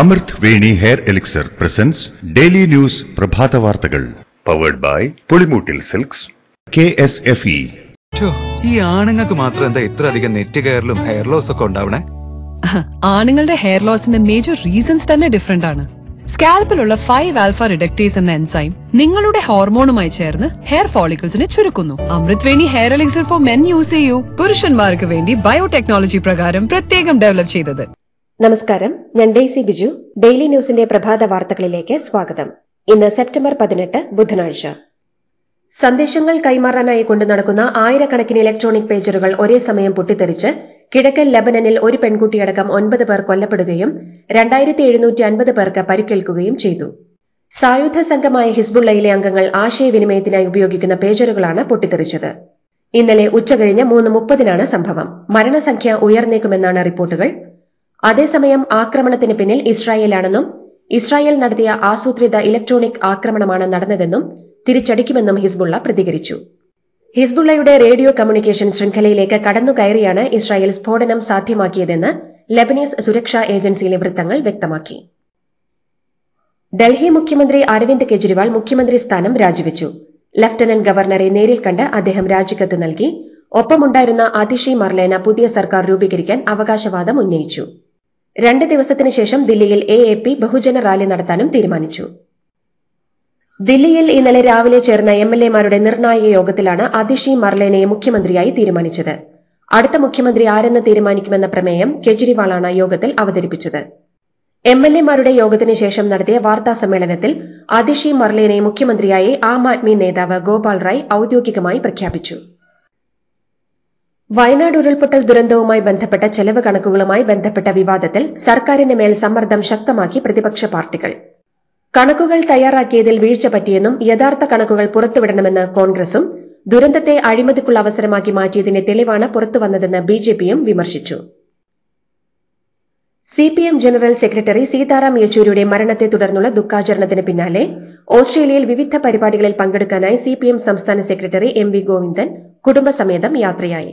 അമൃത് Veni hair elixir presents Daily News പ്രഭാത വാർത്തകൾ powered by Pulimoottil silks K S F E ഈ ആണുങ്ങൾക്ക് മാത്രം എന്താ ഇത്ര അധികം നെറ്റ് കെയറിലും ഹെയർ ലോസ് ഒക്കെ ഉണ്ടാവണേ ആണുങ്ങളുടെ ഹെയർ ലോസിന്റെ മേജർ റീസൺസ് തന്നെ ഡിഫറെന്റ് ആണ് സ്കാൽപ്പിലുള്ള ഫൈവ് ആൽഫ റിഡക്ടേസ് എന്ന എൻസൈം നിങ്ങളുടെ ഹോർമോണുമായി ചേർന്ന് ഹെയർ ഫോളിക്കിൾസിനെ ചുരുക്കുന്നു Amritveni hair elixir for men use ചെയ്യൂ പുരുഷന്മാർക്ക് വേണ്ടി ബയോടെക്നോളജി പ്രകാരം പ്രത്യേകം ഡെവലപ്പ് ചെയ്തത് നമസ്കാരം ഞാൻ ഡെയ്സി ബിജു ഡെയിലി ന്യൂസിന്റെ പ്രഭാത വാർത്തകളിലേക്ക് സ്വാഗതം ഇന്ന് സെപ്റ്റംബർ പതിനെട്ട് ബുധനാഴ്ച സന്ദേശങ്ങൾ കൈമാറാനായി കൊണ്ടു നടക്കുന്ന ആയിരക്കണക്കിന് ഇലക്ട്രോണിക് പേജറുകൾ ഒരേ സമയം പൊട്ടിത്തെറിച്ച് കിഴക്കൻ ലബനനിൽ ഒരു പെൺകുട്ടിയടക്കം ഒൻപത് പേർ കൊല്ലപ്പെടുകയും രണ്ടായിരത്തി എഴുന്നൂറ്റി അൻപത് പേർക്ക് പരിക്കേൽക്കുകയും ചെയ്തു സായുധ സംഘമായ ഹിസ്ബുള്ളയിലെ അംഗങ്ങൾ ആശയവിനിമയത്തിനായി ഉപയോഗിക്കുന്ന പേജറുകളാണ് പൊട്ടിത്തെറിച്ചത് ഇന്നലെ ഉച്ചകഴിഞ്ഞ് മൂന്ന് മുപ്പതിനാണ് സംഭവം മരണസംഖ്യ ഉയർന്നേക്കുമെന്നാണ് റിപ്പോർട്ടുകൾ അതേസമയം ആക്രമണത്തിന് പിന്നിൽ ഇസ്രായേലാണെന്നും ഇസ്രായേൽ നടത്തിയ ആസൂത്രിത ഇലക്ട്രോണിക് ആക്രമണമാണ് നടന്നതെന്നും തിരിച്ചടിക്കുമെന്നും ഹിസ്ബുള്ള പ്രതികരിച്ചു ഹിസ്ബുള്ളയുടെ റേഡിയോ കമ്മ്യൂണിക്കേഷൻ ശൃംഖലയിലേക്ക് കടന്നുകയറിയാണ് ഇസ്രായേൽ സ്ഫോടനം സാധ്യമാക്കിയതെന്ന് ലബനീസ് സുരക്ഷാ ഏജൻസിയിലെ വൃത്തങ്ങൾ വ്യക്തമാക്കി ഡൽഹി മുഖ്യമന്ത്രി അരവിന്ദ് കെജ്രിവാൾ മുഖ്യമന്ത്രി സ്ഥാനം രാജിവെച്ചു ലഫ്റ്റനന്റ് ഗവർണറെ നേരിൽ കണ്ട് അദ്ദേഹം രാജിക്കത്ത് നൽകി ഒപ്പമുണ്ടായിരുന്ന അതിഷി മർലേന പുതിയ സർക്കാർ രൂപീകരിക്കാൻ അവകാശവാദം ഉന്നയിച്ചു രണ്ട് ദിവസത്തിന് ശേഷം ദില്ലിയിൽ എ എ പി ബഹുജന റാലി നടത്താനും തീരുമാനിച്ചു ദില്ലിയിൽ ഇന്നലെ രാവിലെ ചേർന്ന എം എൽ എമാരുടെ നിർണായക യോഗത്തിലാണ് അതിഷി മർലേനെ മുഖ്യമന്ത്രിയായി തീരുമാനിച്ചത് അടുത്ത മുഖ്യമന്ത്രി ആരെന്ന് തീരുമാനിക്കുമെന്ന പ്രമേയം കെജ്രിവാളാണ് യോഗത്തിൽ അവതരിപ്പിച്ചത് എം എൽ എമാരുടെ യോഗത്തിനു ശേഷം നടത്തിയ വാർത്താ സമ്മേളനത്തിൽ അതിഷി മർലേനെ മുഖ്യമന്ത്രിയായി ആം ആദ്മി നേതാവ് ഗോപാൽ റായ് ഔദ്യോഗികമായി പ്രഖ്യാപിച്ചു വയനാട് ഉരുൾപൊട്ടൽ ദുരന്തവുമായി ബന്ധപ്പെട്ട ചെലവ് കണക്കുകളുമായി ബന്ധപ്പെട്ട വിവാദത്തിൽ സർക്കാരിന് മേൽ സമ്മർദ്ദം ശക്തമാക്കി പ്രതിപക്ഷ പാർട്ടികൾ കണക്കുകൾ തയ്യാറാക്കിയതിൽ വീഴ്ച പറ്റിയെന്നും യഥാർത്ഥ കണക്കുകൾ പുറത്തുവിടണമെന്ന് കോൺഗ്രസും ദുരന്തത്തെ അഴിമതിക്കുള്ള അവസരമാക്കി മാറ്റിയതിന്റെ തെളിവാണ് പുറത്തുവന്നതെന്ന് ബിജെപിയും വിമർശിച്ചു സിപിഎം ജനറൽ സെക്രട്ടറി സീതാറാം യെച്ചൂരിയുടെ മരണത്തെ തുടർന്നുള്ള ദുഃഖാചരണത്തിന് പിന്നാലെ ഓസ്ട്രേലിയയിൽ വിവിധ പരിപാടികളിൽ പങ്കെടുക്കാനായി സിപിഎം സംസ്ഥാന സെക്രട്ടറി എം വി ഗോവിന്ദൻ കുടുംബസമേതം യാത്രയായി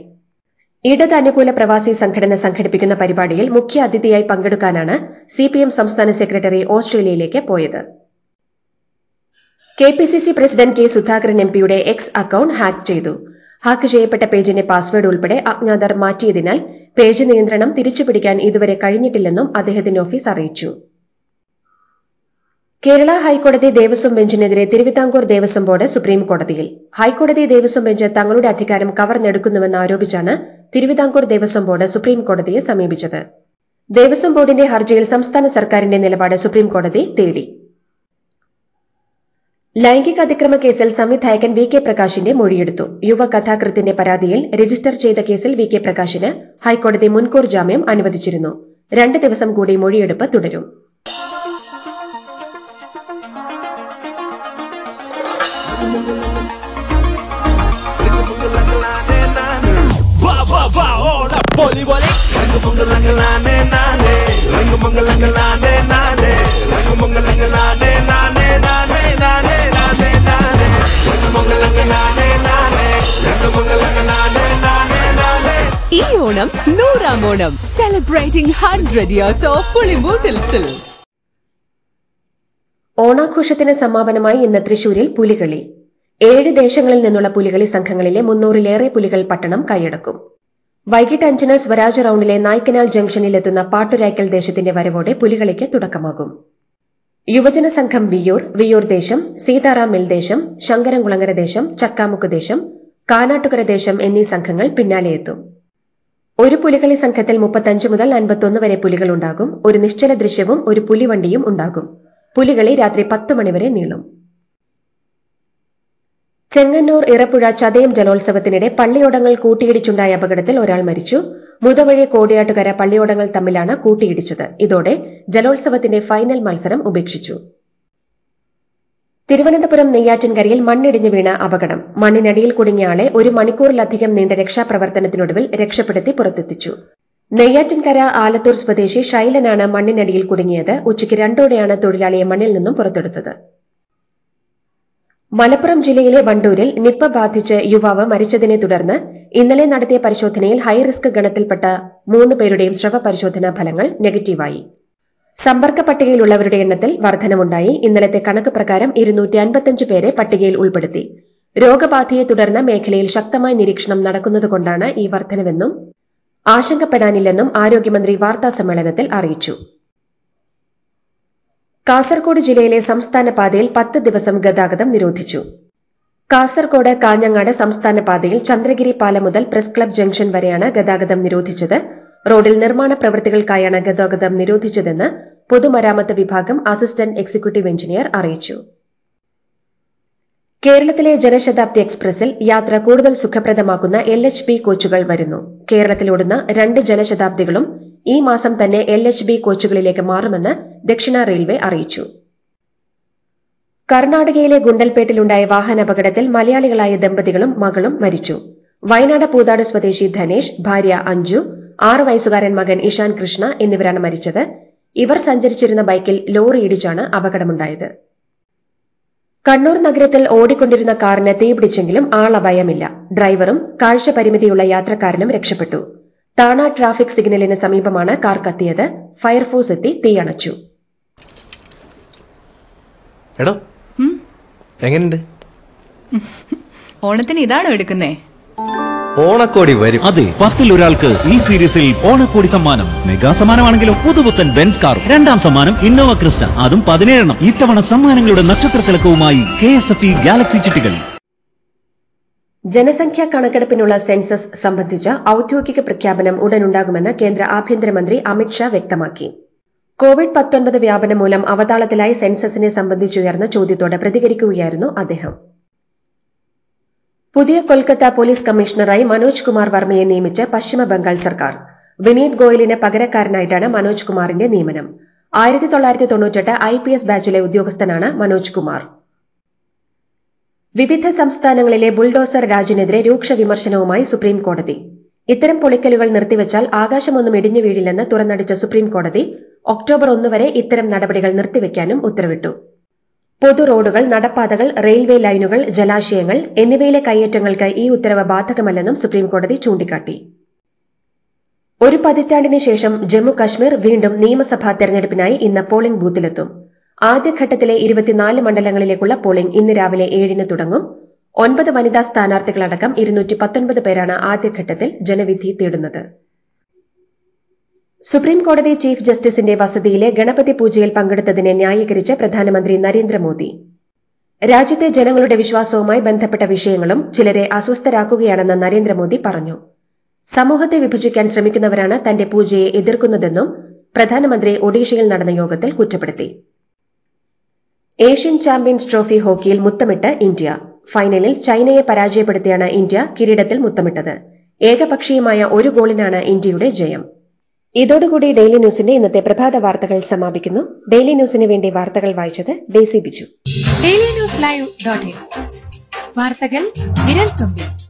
ഇടതനുകൂല പ്രവാസി സംഘടന സംഘടിപ്പിക്കുന്ന പരിപാടിയിൽ മുഖ്യ അതിഥിയായി പങ്കെടുക്കാനാണ് സി പി എം സംസ്ഥാന സെക്രട്ടറി ഓസ്ട്രേലിയയിലേക്ക് പോയത് K P C C president K Sudhakaran എംപിയുടെ എക്സ് അക്കൌണ്ട് ഹാക്ക് ചെയ്തു ഹാക്ക് ചെയ്യപ്പെട്ട പേജിന്റെ പാസ്വേഡ് ഉൾപ്പെടെ അജ്ഞാതർ മാറ്റിയതിനാൽ പേജ് നിയന്ത്രണം തിരിച്ചുപിടിക്കാൻ ഇതുവരെ കഴിഞ്ഞിട്ടില്ലെന്നും അദ്ദേഹത്തിന്റെ ഓഫീസ് അറിയിച്ചു കേരള ഹൈക്കോടതി ദേവസ്വം ബെഞ്ചിനെതിരെ തിരുവിതാംകൂർ ദേവസ്വം ബോർഡ് സുപ്രീം കോടതിയിൽ ഹൈക്കോടതി ദേവസ്വം ബെഞ്ച് തങ്ങളുടെ അധികാരം കവർന്നെടുക്കുന്നുവെന്ന് ആരോപിച്ചാണ് തിരുവിതാംകൂർ ദേവസ്വം ബോർഡ് സുപ്രീം കോടതിയെ സമീപിച്ചത് ദേവസ്വം ബോർഡിന്റെ ഹർജിയിൽ സംസ്ഥാന സർക്കാരിന്റെ നിലപാട് സുപ്രീം കോടതി തേടി ലൈംഗിക അതിക്രമ കേസിൽ സംവിധായകൻ വി കെ പ്രകാശിന്റെ മൊഴിയെടുത്തു യുവ കഥാകൃത്തിന്റെ പരാതിയിൽ രജിസ്റ്റർ ചെയ്ത കേസിൽ വി കെ പ്രകാശിന് ഹൈക്കോടതി മുൻകൂർ ജാമ്യം അനുവദിച്ചിരുന്നു രണ്ട് ദിവസം കൂടി മൊഴിയെടുപ്പ് തുടരും बोली बोली रंग मंगलंग नाने नाने रंग मंगलंग नाने नाने रंग मंगलंग नाने नाने नाने नाने नाने नाने रंग मंगलंग नाने नाने रंग मंगलंग नाने നാനേ നാനേ ഈ ഓണം നൂറാം Onam celebrating hundred years of Pulimoottil silks ഓണാഘോഷത്തിന് സമാപനമായി ഇന്ന് തൃശൂരിൽ പുലികളി ഏഴ് ദേശങ്ങളിൽ നിന്നുള്ള പുലികളി സംഘങ്ങളിലെ മുന്നൂറിലേറെ പുലികൾ പട്ടണം കൈയടക്കും വൈകിട്ട് അഞ്ചിന് സ്വരാജ് റൌണ്ടിലെ നായ്ക്കനാൽ ജംഗ്ഷനിലെത്തുന്ന പാട്ടുരാക്കൽ ദേശത്തിന്റെ വരവോടെ പുലികളിക്ക് തുടക്കമാകും യുവജന സംഘം വിയൂർ വിയൂർ ദേശം സീതാറാം മിൽ ദേശം ശങ്കരംകുളങ്ങര ദേശം ചക്കാമുക്ക് ദേശം കാനാട്ടുകര ദേശം എന്നീ സംഘങ്ങൾ പിന്നാലെ എത്തും ഒരു പുലികളി സംഘത്തിൽ മുപ്പത്തഞ്ച് മുതൽ അൻപത്തൊന്ന് വരെ പുലികൾ ഉണ്ടാകും ഒരു നിശ്ചല ദൃശ്യവും ഒരു പുലിവണ്ടിയും ഉണ്ടാകും പുലികളി രാത്രി പത്ത് മണിവരെ നീളും ചെങ്ങന്നൂർ ഇറപ്പുഴ ചതയം ജലോത്സവത്തിനിടെ പള്ളിയോടങ്ങൾ കൂട്ടിയിടിച്ചുണ്ടായ അപകടത്തിൽ ഒരാൾ മരിച്ചു മുതവഴി കോടിയാട്ടുകര പള്ളിയോടങ്ങൾ തമ്മിലാണ് കൂട്ടിയിടിച്ചത് ഇതോടെ ജലോത്സവത്തിന്റെ ഫൈനൽ മത്സരം ഉപേക്ഷിച്ചു തിരുവനന്തപുരം നെയ്യാറ്റിൻകരയിൽ മണ്ണിടിഞ്ഞു വീണ അപകടം മണ്ണിനടിയിൽ കുടുങ്ങിയ ആളെ ഒരു മണിക്കൂറിലധികം നീണ്ട രക്ഷാപ്രവർത്തനത്തിനൊടുവിൽ രക്ഷപ്പെടുത്തി പുറത്തെത്തിച്ചു നെയ്യാറ്റിൻകര ആലത്തൂർ സ്വദേശി ശൈലനാണ് മണ്ണിനടിയിൽ കുടുങ്ങിയത് ഉച്ചയ്ക്ക് രണ്ടോടെയാണ് തൊഴിലാളിയെ മണ്ണിൽ നിന്നും പുറത്തെടുത്തത് മലപ്പുറം ജില്ലയിലെ വണ്ടൂരിൽ നിപ്പ ബാധിച്ച് യുവാവ് മരിച്ചതിനെ തുടർന്ന് ഇന്നലെ നടത്തിയ പരിശോധനയിൽ ഹൈറിസ്ക് ഗണത്തിൽപ്പെട്ട മൂന്ന് പേരുടെയും സ്രവ പരിശോധനാ ഫലങ്ങൾ നെഗറ്റീവായി സമ്പർക്ക പട്ടികയിലുള്ളവരുടെ എണ്ണത്തിൽ വർധനമുണ്ടായി ഇന്നലത്തെ കണക്ക് പ്രകാരം ഇരുന്നൂറ്റി അൻപത്തിയഞ്ച് പേരെ പട്ടികയിൽ ഉൾപ്പെടുത്തി രോഗബാധയെ തുടർന്ന് മേഖലയിൽ ശക്തമായ നിരീക്ഷണം നടക്കുന്നതുകൊണ്ടാണ് ഈ വർധനവെന്നും ആശങ്കപ്പെടാനില്ലെന്നും ആരോഗ്യമന്ത്രി വാർത്താ സമ്മേളനത്തിൽ അറിയിച്ചു കാസർഗോഡ് ജില്ലയിലെ സംസ്ഥാന പാതയിൽ പത്ത് ദിവസം ഗതാഗതം നിരോധിച്ചു കാസർഗോഡ് കാഞ്ഞങ്ങാട് സംസ്ഥാന പാതയിൽ ചന്ദ്രഗിരി പാലം മുതൽ പ്രസ് ക്ലബ് ജംഗ്ഷൻ വരെയാണ് ഗതാഗതം നിരോധിച്ചത് റോഡിൽ നിർമ്മാണ പ്രവൃത്തികൾക്കായാണ് ഗതാഗതം നിരോധിച്ചതെന്ന് പൊതുമരാമത്ത് വിഭാഗം അസിസ്റ്റന്റ് എക്സിക്യൂട്ടീവ് എഞ്ചിനീയർ അറിയിച്ചു കേരളത്തിലെ ജനശതാബ്ദി എക്സ്പ്രസിൽ യാത്ര കൂടുതൽ സുഖപ്രദമാക്കുന്ന എൽ എച്ച് പി കോച്ചുകൾ വരുന്നു കേരളത്തിലോടുന്ന രണ്ട് ജനശതാബ്ദികളും ഈ മാസം തന്നെ എൽ എച്ച് ബി കോച്ചുകളിലേക്ക് മാറുമെന്ന് ദക്ഷിണ റെയിൽവേ അറിയിച്ചു കർണാടകയിലെ ഗുണ്ടൽപേട്ടിലുണ്ടായ വാഹനാപകടത്തിൽ മലയാളികളായ ദമ്പതികളും മകളും മരിച്ചു വയനാട് പൂതാട് സ്വദേശി ധനേഷ് ഭാര്യ അഞ്ജു ആറു വയസ്സുകാരൻ മകൻ ഇഷാൻ കൃഷ്ണ എന്നിവരാണ് മരിച്ചത് ഇവർ സഞ്ചരിച്ചിരുന്ന ബൈക്കിൽ ലോറി ഇടിച്ചാണ് അപകടമുണ്ടായത് കണ്ണൂർ നഗരത്തിൽ ഓടിക്കൊണ്ടിരുന്ന കാറിന് തീപിടിച്ചെങ്കിലും ആളപായമില്ല ഡ്രൈവറും കാഴ്ച പരിമിതിയുള്ള യാത്രക്കാരനും രക്ഷപ്പെട്ടു താണ ട്രാഫിക് സിഗ്നലിന് സമീപമാണ് കാർ കത്തിയത് ഫയർഫോഴ്സ് എത്തി തീയണച്ചു ഓണത്തിന് ഇതാണോ എടുക്കുന്നേ ഓണക്കോടി വരും അതെ പത്തിൽ ഒരാൾക്ക് ഈ സീരീസിൽ ഓണക്കോടി സമ്മാനം മെഗാ സമ്മാനമാണെങ്കിലും പുതുപുത്തൻ ബെൻസ് കാർ രണ്ടാം സമ്മാനം ഇന്നോവ ക്രിസ്റ്റ അതും പതിനേഴെണ്ണം ഇത്തവണ സമ്മാനങ്ങളുടെ നക്ഷത്ര തിളക്കവുമായി കെ എസ് എഫ് ഗാലക്സി ചിട്ടികൾ ജനസംഖ്യാ കണക്കെടുപ്പിനുള്ള സെൻസസ് സംബന്ധിച്ച ഔദ്യോഗിക പ്രഖ്യാപനം ഉടനുണ്ടാകുമെന്ന് കേന്ദ്ര ആഭ്യന്തരമന്ത്രി അമിത്ഷാ വ്യക്തമാക്കി കോവിഡ് പത്തൊൻപത് വ്യാപനം മൂലം അവതാളത്തിലായി സെൻസസിനെ സംബന്ധിച്ചുയർന്ന ചോദ്യത്തോട് പ്രതികരിക്കുകയായിരുന്നു അദ്ദേഹം പുതിയ കൊൽക്കത്ത പോലീസ് കമ്മീഷണറായി മനോജ് കുമാർ വർമ്മയെ നിയമിച്ച് പശ്ചിമ ബംഗാൾ സർക്കാർ വിനീത് ഗോയലിന് പകരക്കാരനായിട്ടാണ് മനോജ് കുമാറിന്റെ നിയമനം ആയിരത്തി തൊള്ളായിരത്തി തൊണ്ണൂറ്റെട്ട് ഐ പി എസ് ബാച്ചിലെ ഉദ്യോഗസ്ഥനാണ് മനോജ് കുമാർ വിവിധ സംസ്ഥാനങ്ങളിലെ ബുൾഡോസർ രാജിനെതിരെ രൂക്ഷ വിമർശനവുമായി സുപ്രീം കോടതി ഇത്തരം പൊളിക്കലുകൾ നിർത്തിവച്ചാൽ ആകാശമൊന്നും ഇടിഞ്ഞു വീഴില്ലെന്ന് തുറന്നടിച്ച സുപ്രീം കോടതി ഒക്ടോബർ ഒന്ന് വരെ ഇത്തരം നടപടികൾ നിർത്തിവെക്കാനും ഉത്തരവിട്ടു പൊതു റോഡുകൾ നടപ്പാതകൾ റെയിൽവേ ലൈനുകൾ ജലാശയങ്ങൾ എന്നിവയിലെ കയ്യേറ്റങ്ങൾക്ക് ഈ ഉത്തരവ് ബാധകമല്ലെന്നും സുപ്രീം കോടതി ചൂണ്ടിക്കാട്ടി ഒരു പതിറ്റാണ്ടിന് ശേഷം ജമ്മു കശ്മീർ വീണ്ടും നിയമസഭാ തെരഞ്ഞെടുപ്പിനായി ഇന്ന് പോളിംഗ് ബൂത്തിലെത്തും ആദ്യഘട്ടത്തിലെ ഇരുപത്തിനാല് മണ്ഡലങ്ങളിലേക്കുള്ള പോളിംഗ് ഇന്ന് രാവിലെ ഏഴിന് തുടങ്ങും ഒൻപത് വനിതാ സ്ഥാനാർത്ഥികളടക്കം ഇരുന്നൂറ്റി പത്തൊൻപത് പേരാണ് ആദ്യഘട്ടത്തിൽ ജനവിധി തേടുന്നത് സുപ്രീം കോടതി ചീഫ് ജസ്റ്റിസിന്റെ വസതിയിലെ ഗണപതി പൂജയിൽ പങ്കെടുത്തതിനെ ന്യായീകരിച്ച് പ്രധാനമന്ത്രി നരേന്ദ്രമോദി രാജ്യത്തെ ജനങ്ങളുടെ വിശ്വാസവുമായി ബന്ധപ്പെട്ട വിഷയങ്ങളും ചിലരെ അസ്വസ്ഥരാക്കുകയാണെന്ന് നരേന്ദ്രമോദി പറഞ്ഞു സമൂഹത്തെ വിഭജിക്കാൻ ശ്രമിക്കുന്നവരാണ് തന്റെ പൂജയെ എതിർക്കുന്നതെന്നും പ്രധാനമന്ത്രി ഒഡീഷയിൽ നടന്ന യോഗത്തിൽ കുറ്റപ്പെടുത്തി ഏഷ്യൻ ചാമ്പ്യൻസ് ട്രോഫി ഹോക്കിയിൽ മുത്തമിട്ട് ഇന്ത്യ ഫൈനലിൽ ചൈനയെ പരാജയപ്പെടുത്തിയാണ് ഇന്ത്യ കിരീടത്തിൽ മുത്തമിട്ടത് ഏകപക്ഷീയമായ ഒരു ഗോളിനാണ് ഇന്ത്യയുടെ ജയം ഇതോടുകൂടി ഡെയിലി ന്യൂസിന്റെ ഇന്നത്തെ പ്രഭാത വാർത്തകൾ സമാപിക്കുന്നു ഡെയിലി ന്യൂസിന് വേണ്ടി വാർത്തകൾ വായിച്ചത് Daisy Biju Daily News live dot വാർത്തകൾ വിരൽ തുമ്പിൽ